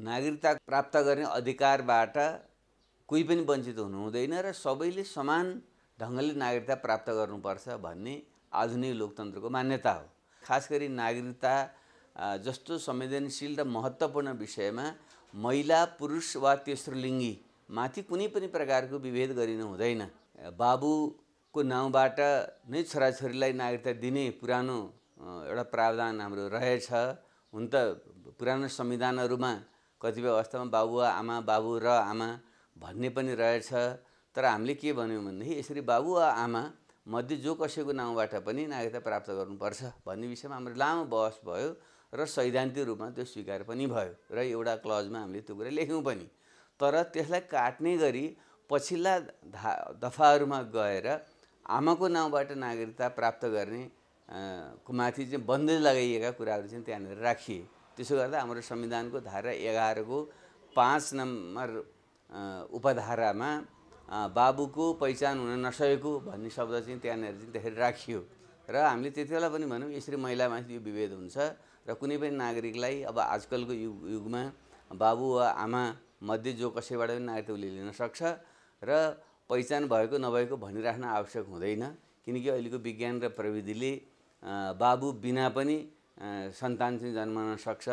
नागरिकता प्राप्त गर्ने अधिकारबाट कोही पनि वञ्चित हुनु हुँदैन र सबैले समान ढङ्गले नागरिकता प्राप्त गर्नुपर्छ भन्ने आधुनिक लोकतन्त्रको मान्यता हो खास गरी नागरिकता जस्तो संवेदनशील र महत्त्वपूर्ण विषयमा महिला पुरुष वा तेस्रो लिङ्गी माथि कुनै पनि प्रकारको विभेद गरिनु हुँदैन बाबुको नाउँबाट नै छोराछोरीलाई नागरिकता दिने पुरानो एउटा प्रावधान हाम्रो रहेछ हुन त पुरानो संविधानहरूमा कतिपय अवस्थामा बाबु आमा बाबु र आमा भन्ने पनि रहेछ तर हामीले के भन्यौँ भनेदेखि यसरी बाबु वा आमा मध्ये जो कसैको नाउँबाट पनि नागरिकता प्राप्त गर्नुपर्छ भन्ने विषयमा हाम्रो लामो बहस भयो र सैद्धान्तिक रूपमा त्यो स्वीकार पनि भयो र एउटा क्लजमा हामीले त्यो कुरा लेख्यौँ पनि तर त्यसलाई काट्ने गरी पछिल्ला धा दफाहरूमा गएर आमाको नाउँबाट नागरिकता प्राप्त गर्ने को माथि चाहिँ बन्देज लगाइएका कुराहरू चाहिँ त्यहाँनिर राखिए त्यसो गर्दा हाम्रो संविधानको धारा एघारको पाँच नम्बर उपधारामा बाबुको पहिचान हुन नसकेको भन्ने शब्द चाहिँ त्यहाँनिर चाहिँ त्यसरी राखियो र हामीले त्यति बेला पनि भनौँ यसरी महिलामाथि यो विभेद हुन्छ र कुनै पनि नागरिकलाई अब आजकलको युग युगमा बाबु वा आमा मध्ये जो कसैबाट पनि नागरिकता उसले लिन सक्छ र पहिचान भएको नभएको भनिराख्न आवश्यक हुँदैन किनकि अहिलेको विज्ञान र प्रविधिले बाबु बिना पनि सन्तान चाहिँ जन्मन सक्छ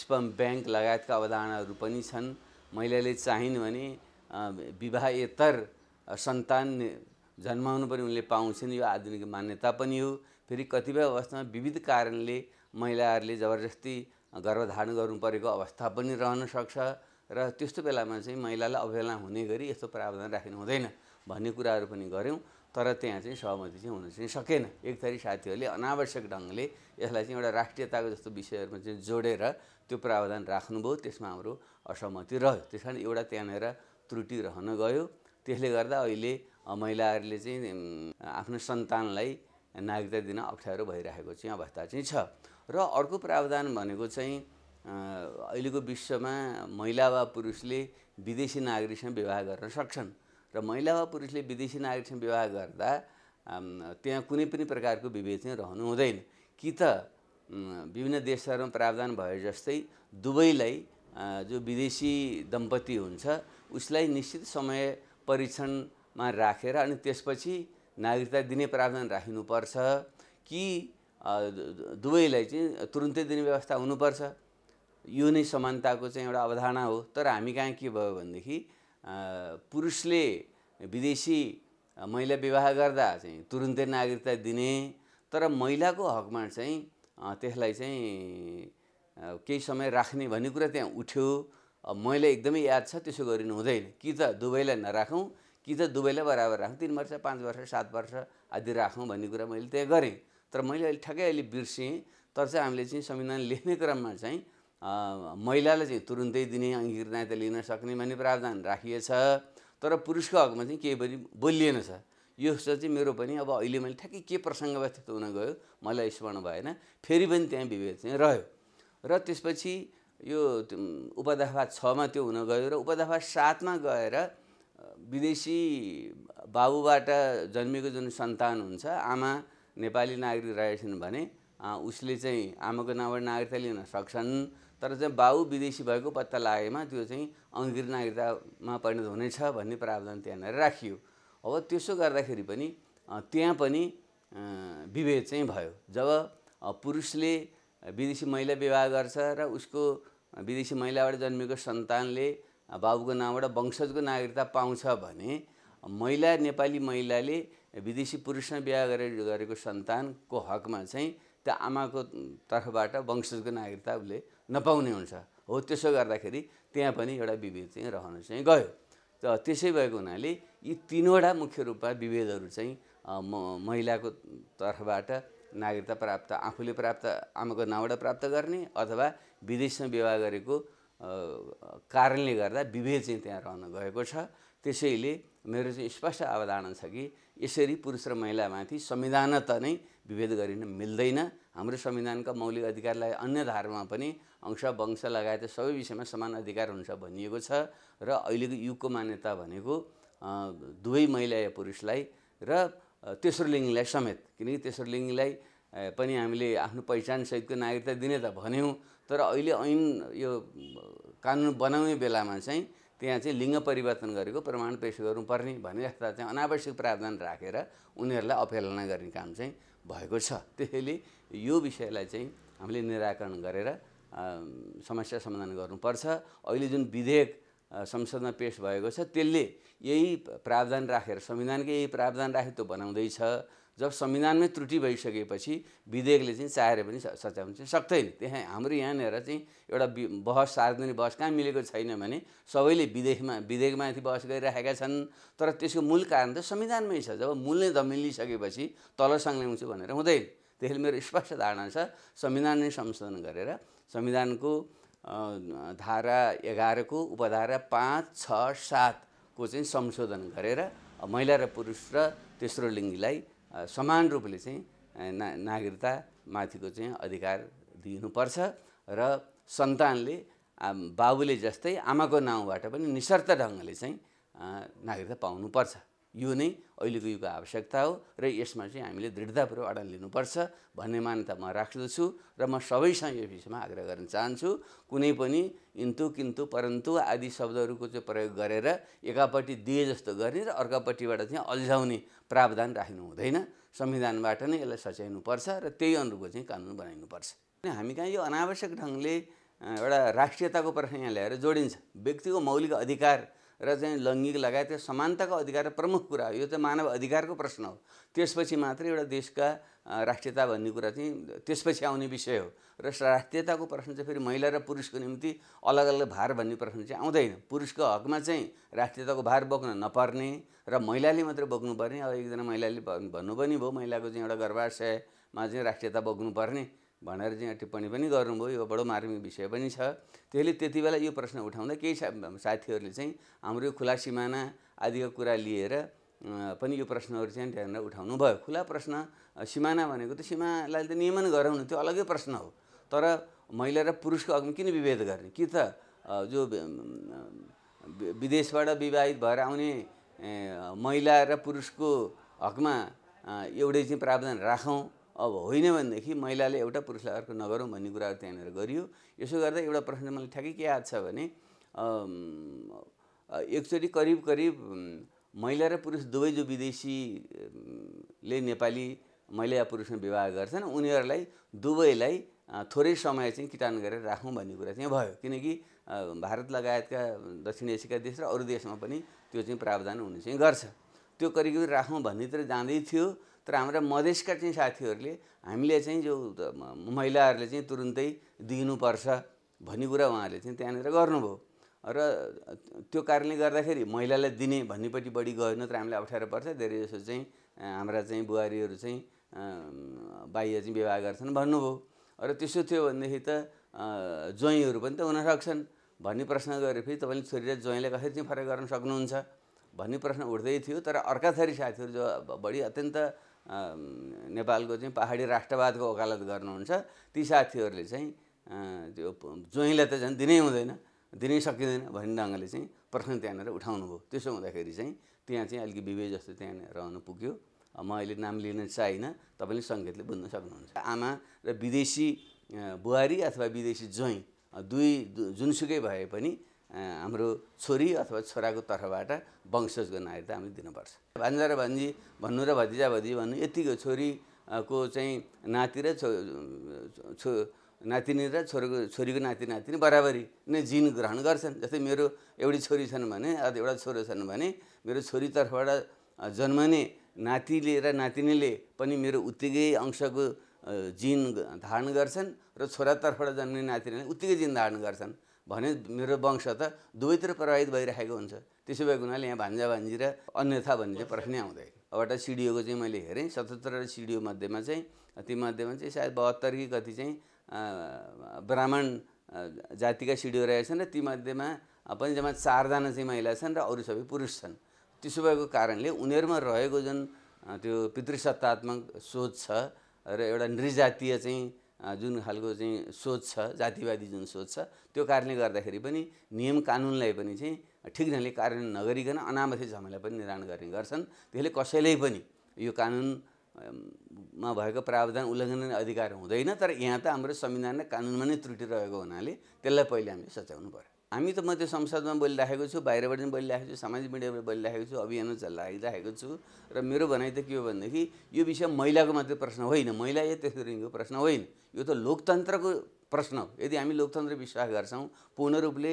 स्पम ब्याङ्क लगायतका अवधारणाहरू पनि छन् महिलाले चाहिन् भने विवाहेतर सन्तान जन्माउनु पनि उनले पाउँछन् यो आधुनिक मान्यता पनि हो फेरि कतिपय अवस्थामा विविध कारणले महिलाहरूले जबरजस्ती गर्भधारण गर्नु परेको अवस्था पनि रहन सक्छ र त्यस्तो बेलामा चाहिँ महिलालाई अवहेलना हुने गरी यस्तो प्रावधान राख्नु हुँदैन भन्ने कुराहरू पनि गऱ्यौँ तर त्यहाँ चाहिँ सहमति चाहिँ हुन चाहिँ सकेन एक थरी साथीहरूले अनावश्यक ढङ्गले यसलाई चाहिँ एउटा राष्ट्रियताको जस्तो विषयहरूमा चाहिँ जोडेर त्यो प्रावधान राख्नुभयो त्यसमा हाम्रो असहमति रह्यो त्यस कारण एउटा त्यहाँनिर त्रुटि रहन गयो त्यसले गर्दा अहिले महिलाहरूले चाहिँ आफ्नो सन्तानलाई नागरिकता दिन अप्ठ्यारो भइरहेको चाहिँ अवस्था चाहिँ छ र अर्को प्रावधान भनेको चाहिँ अहिलेको विश्वमा महिला वा पुरुषले विदेशी नागरिकसँग विवाह गर्न सक्छन् र महिला वा पुरुषले विदेशी नागरिकसँग विवाह गर्दा त्यहाँ कुनै पनि प्रकारको विभेद चाहिँ रहनु हुँदैन कि त विभिन्न देशहरूमा प्रावधान भए जस्तै दुवैलाई जो विदेशी दम्पति हुन्छ उसलाई निश्चित समय परीक्षणमा राखेर अनि त्यसपछि नागरिकता दिने प्रावधान राखिनुपर्छ कि दुवैलाई चाहिँ तुरुन्तै दिने व्यवस्था हुनुपर्छ यो नै समानताको चाहिँ एउटा अवधारणा हो तर हामी कहाँ के भयो भनेदेखि पुरुषले विदेशी महिला विवाह गर्दा चाहिँ तुरुन्तै नागरिकता दिने तर महिलाको हकमा चाहिँ त्यसलाई चाहिँ केही समय राख्ने भन्ने कुरा त्यहाँ उठ्यो मैले एकदमै याद छ त्यसो गरिनु हुँदैन कि त दुवैलाई नराखौँ कि त दुवैलाई बराबर राखौँ तिन वर्ष पाँच वर्ष सात वर्ष आदि राखौँ भन्ने कुरा मैले त्यहाँ गरेँ तर मैले अहिले ठ्याक्कै अहिले बिर्सेँ तर चाहिँ हामीले चाहिँ संविधान लेख्ने क्रममा चाहिँ महिलालाई चाहिँ तुरुन्तै दिने अङ्गीकृत लिन सक्ने भन्ने प्रावधान राखिएछ तर पुरुषको हकमा चाहिँ केही पनि बोलिएन छ यो चाहिँ मेरो पनि अब अहिले मैले ठ्याक्कै के प्रसङ्गमा त्यस्तो हुन गयो मलाई स्मरण भएन फेरि पनि त्यहाँ विभेद चाहिँ रह्यो र त्यसपछि यो उपदाफा छमा त्यो हुन गयो र उपदाफा सातमा गएर विदेशी बाबुबाट जन्मेको जुन सन्तान हुन्छ आमा नेपाली नागरिक रहेछन् भने उसले चाहिँ आमाको नामबाट नागरिकता लिन सक्छन् तर चाहिँ बाउ विदेशी भएको पत्ता लागेमा त्यो चाहिँ अङ्ग्रेज नागरिकतामा परिणत हुनेछ भन्ने प्रावधान त्यहाँनिर राखियो अब त्यसो गर्दाखेरि पनि त्यहाँ पनि विभेद चाहिँ भयो जब पुरुषले विदेशी महिला विवाह गर्छ र उसको विदेशी महिलाबाट जन्मेको सन्तानले बाबुको नामबाट वंशजको नागरिकता पाउँछ भने महिला नेपाली महिलाले विदेशी पुरुषमा विवाह गरे गरेको सन्तानको हकमा चाहिँ त्यो आमाको तर्फबाट वंशजको नागरिकता उसले नपाउने हुन्छ हो त्यसो गर्दाखेरि त्यहाँ पनि एउटा विभेद चाहिँ रहन चाहिँ गयो त त्यसै भएको हुनाले यी तिनवटा मुख्य रूपमा विभेदहरू चाहिँ म महिलाको तर्फबाट नागरिकता प्राप्त आफूले प्राप्त आमाको नाउँबाट प्राप्त गर्ने अथवा विदेशमा विवाह गरेको कारणले गर्दा विभेद चाहिँ त्यहाँ रहन गएको छ त्यसैले मेरो चाहिँ स्पष्ट अवधारणा छ कि यसरी पुरुष र महिलामाथि संविधानत नै विभेद गरिन मिल्दैन हाम्रो संविधानका मौलिक अधिकारलाई अन्य धारमा पनि अंश वंश लगायत सबै विषयमा समान अधिकार हुन्छ भनिएको छ र अहिलेको युगको मान्यता भनेको दुवै महिला या पुरुषलाई र तेस्रो लिङ्गीलाई समेत किनकि तेस्रो लिङ्गीलाई पनि हामीले आफ्नो पहिचानसहितको नागरिकता दिने त भन्यौँ तर अहिले ऐन यो कानुन बनाउने बेलामा चाहिँ त्यहाँ चाहिँ लिङ्ग परिवर्तन गरेको प्रमाण पेस गर्नुपर्ने भने जस्ता चाहिँ अनावश्यक प्रावधान राखेर उनीहरूलाई अपेलना गर्ने काम चाहिँ भएको छ त्यसैले यो विषयलाई चाहिँ हामीले निराकरण गरेर समस्या समाधान गर्नुपर्छ अहिले जुन विधेयक संसदमा पेस भएको छ त्यसले यही प्रावधान राखेर संविधानकै यही प्रावधान राखेर त्यो बनाउँदैछ जब संविधानमै त्रुटि भइसकेपछि विधेयकले चाहिँ चाहेर पनि सच्याउनु चाहिँ सक्दैन त्यहाँ हाम्रो यहाँनिर चाहिँ एउटा बहस सार्वजनिक बहस कहाँ मिलेको छैन भने सबैले विधेयकमा विधेयकमाथि बहस गरिराखेका छन् तर त्यसको मूल कारण त संविधानमै छ जब मूल नै धमिलिसकेपछि तल ल्याउँछु भनेर हुँदैन त्यसले मेरो स्पष्ट धारणा छ संविधान नै संशोधन गरेर संविधानको धारा एघारको उपधारा पाँच छ सातको चाहिँ संशोधन गरेर महिला र पुरुष र तेस्रो लिङ्गीलाई समान रूपले चाहिँ ना नागरिकता माथिको चाहिँ अधिकार दिनुपर्छ र सन्तानले बाबुले जस्तै आमाको नाउँबाट पनि निशर्त ढङ्गले चाहिँ नागरिकता पाउनुपर्छ यो नै अहिलेको युगको आवश्यकता हो र यसमा चाहिँ हामीले दृढतापूर्वक अडान लिनुपर्छ भन्ने मान्यता म राख्दछु र म सबैसँग यो विषयमा आग्रह गर्न चाहन्छु कुनै पनि इन्तु किन्तु परन्तु आदि शब्दहरूको चाहिँ प्रयोग गरेर एकापट्टि दिए जस्तो गर्ने र अर्कापट्टिबाट चाहिँ अल्झाउने प्रावधान राख्नु हुँदैन संविधानबाट नै यसलाई सच्याइनुपर्छ र त्यही अनुरूपको चाहिँ कानुन बनाइनुपर्छ अनि हामी कहाँ यो अनावश्यक ढङ्गले एउटा राष्ट्रियताको प्रश्न यहाँ ल्याएर जोडिन्छ व्यक्तिको मौलिक अधिकार र चाहिँ लैङ्गिक लगायत त्यो समानताको अधिकार प्रमुख कुरा हो यो चाहिँ मानव अधिकारको प्रश्न हो त्यसपछि मात्रै एउटा देशका राष्ट्रियता भन्ने कुरा चाहिँ त्यसपछि आउने विषय हो र राष्ट्रियताको प्रश्न चाहिँ फेरि महिला र पुरुषको निम्ति अलग अलग भार भन्ने प्रश्न चाहिँ आउँदैन पुरुषको हकमा चाहिँ राष्ट्रियताको भार बोक्न नपर्ने र महिलाले मात्र बोक्नुपर्ने अब एकजना महिलाले भन्नु पनि भयो महिलाको चाहिँ एउटा गर्भाशयमा चाहिँ राष्ट्रियता बोक्नुपर्ने भनेर चाहिँ टिप्पणी पनि गर्नुभयो यो बडो मार्मिक विषय पनि छ त्यसले त्यति बेला यो प्रश्न उठाउँदा केही सा साथीहरूले चाहिँ हाम्रो यो खुला सिमाना आदिको कुरा लिएर पनि यो प्रश्नहरू चाहिँ त्यहाँनिर उठाउनु भयो खुला प्रश्न सिमाना भनेको त सिमालाई त नियमन गराउनु त्यो अलग्गै प्रश्न हो तर महिला र पुरुषको अघि किन विभेद गर्ने कि त जो विदेशबाट विवाहित भएर आउने महिला र पुरुषको हकमा एउटै चाहिँ प्रावधान राखौँ अब होइन भनेदेखि महिलाले एउटा पुरुषलाई अर्को नगरौँ भन्ने कुराहरू त्यहाँनिर गरियो यसो गर्दा एउटा प्रश्न मलाई ठ्याक्कै के याद छ भने एकचोटि करिब करिब महिला र पुरुष दुवै जो विदेशीले नेपाली महिला या पुरुषमा विवाह गर्छन् उनीहरूलाई दुवैलाई थोरै समय चाहिँ किटान गरेर राखौँ भन्ने कुरा चाहिँ भयो किनकि भारत लगायतका दक्षिण एसियाका देश र अरू देशमा पनि त्यो चाहिँ प्रावधान हुने चाहिँ गर्छ त्यो करिब राखौँ भन्नेतिर जाँदै थियो तर हाम्रा मधेसका चाहिँ साथीहरूले हामीले चाहिँ जो महिलाहरूले चाहिँ तुरुन्तै दिनुपर्छ भन्ने कुरा उहाँहरूले चाहिँ त्यहाँनिर गर्नुभयो र त्यो कारणले गर्दाखेरि महिलालाई दिने भन्नेपट्टि बढी गएन नत्र हामीलाई अप्ठ्यारो पर्छ धेरै जसो चाहिँ हाम्रा चाहिँ बुहारीहरू चाहिँ बाह्य चाहिँ विवाह गर्छन् भन्नुभयो र त्यसो थियो भनेदेखि त ज्वाइँहरू पनि त हुन सक्छन् भन्ने प्रश्न गरेर फेरि तपाईँले छोरी र ज्वाइँलाई कसरी चाहिँ फरक गर्न सक्नुहुन्छ भन्ने प्रश्न उठ्दै थियो तर अर्का थरी साथीहरू जो बढी अत्यन्त नेपालको चाहिँ पहाडी राष्ट्रवादको वकालत गर्नुहुन्छ ती साथीहरूले चाहिँ त्यो ज्वाइँलाई त झन् दिनै हुँदैन दिनै सकिँदैन भन्ने ढङ्गले चाहिँ प्रश्न त्यहाँनिर उठाउनुभयो त्यसो हुँदाखेरि चाहिँ त्यहाँ चाहिँ अलिक विवेक जस्तो त्यहाँ रहनु पुग्यो म अहिले नाम लिन चाहिँ तपाईँले सङ्केतले बुझ्न सक्नुहुन्छ आमा र विदेशी बुहारी अथवा विदेशी ज्वाइँ दुई जुनसुकै भए पनि हाम्रो छोरी अथवा छोराको तर्फबाट वंशजको नागरिकता हामीले दिनुपर्छ भान्जा र भान्जी भन्नु र भतिजा भतिजी भन्नु यतिको छोरीको चाहिँ नाति र छो नातिनी र छोरीको छोरीको नाति नातिनी बराबरी नै जिन ग्रहण गर्छन् जस्तै मेरो एउटी छोरी छन् भने अथवा एउटा छोरो छन् भने मेरो छोरीतर्फबाट जन्मने नातिले र नातिनीले पनि मेरो उत्तिकै अंशको जिन धारण गर्छन् र छोरातर्फबाट जन्मने नातिनीले उत्तिकै जिन धारण गर्छन् भने मेरो वंश त दुवैतिर प्रभावित भइरहेको हुन्छ त्यसो भएको हुनाले यहाँ भान्जा भान्जी र अन्यथा भन्ने प्रश्नै आउँदैन अबबाट सिडिओको चाहिँ मैले हेरेँ सतहत्तर सिडिओ मध्येमा चाहिँ तीमध्येमा चाहिँ सायद बहत्तर कि कति चाहिँ ब्राह्मण जातिका सिडिओ रहेछन् र तीमध्येमा पनि जम्मा चारजना चाहिँ महिला छन् र अरू सबै पुरुष छन् त्यसो भएको कारणले उनीहरूमा रहेको जुन त्यो पितृसत्तात्मक सोच छ र एउटा नृजातीय चाहिँ जुन खालको चाहिँ सोच छ जातिवादी जुन सोच छ त्यो कारणले गर्दाखेरि पनि नियम कानुनलाई पनि चाहिँ ठिक ढङ्गले कार्यान्वयन नगरिकन अनामथे झमेला पनि निर्माण गर्ने गर्छन् त्यसले कसैलाई पनि यो कानुनमा भएको प्रावधान उल्लङ्घन अधिकार हुँदैन तर यहाँ त हाम्रो संविधान र कानुनमा नै त्रुटि रहेको हुनाले त्यसलाई पहिले हामीले सच्याउनु पऱ्यो हामी त म त्यो संसदमा बोलिराखेको छु बाहिरबाट पनि बोलिरहेको छु सामाजिक मिडियाबाट बोलिराखेको छु अभियान चलाइराखेको छु र मेरो भनाइ त के हो भनेदेखि यो विषय महिलाको मात्रै प्रश्न होइन महिला या त्यसको प्रश्न होइन यो त लोकतन्त्रको प्रश्न हो यदि हामी लोकतन्त्र विश्वास गर्छौँ पूर्ण रूपले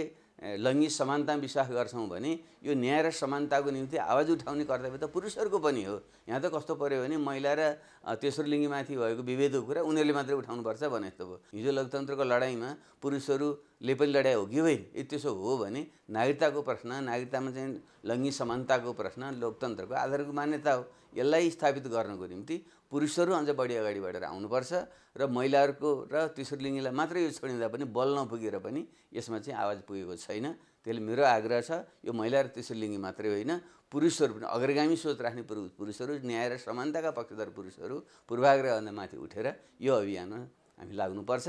लैङ्गिक समानतामा विश्वास गर्छौँ भने यो न्याय र समानताको निम्ति आवाज उठाउने कर्तव्य त पुरुषहरूको पनि हो यहाँ त कस्तो पऱ्यो भने महिला र तेस्रो लिङ्गीमाथि भएको विभेदको कुरा उनीहरूले मात्रै उठाउनुपर्छ भने जस्तो भयो हिजो लोकतन्त्रको लडाइँमा पुरुषहरूले पनि लडाइँ हो कि होइन त्यसो हो भने नागरिकताको प्रश्न नागरिकतामा चाहिँ लैङ्गिक समानताको प्रश्न लोकतन्त्रको आधारको मान्यता हो यसलाई स्थापित गर्नको निम्ति पुरुषहरू अझ बढी अगाडि बढेर आउनुपर्छ र महिलाहरूको र लिङ्गीलाई मात्रै यो छोडिँदा पनि बल नपुगेर पनि यसमा चाहिँ आवाज पुगेको छैन त्यसले मेरो आग्रह छ यो महिला र लिङ्गी मात्रै होइन पुरुषहरू पनि अग्रगामी सोच राख्ने पुरुषहरू न्याय र समानताका पक्षधर पुरुषहरू पूर्वाग्रहभन्दा माथि उठेर यो अभियानमा हामी लाग्नुपर्छ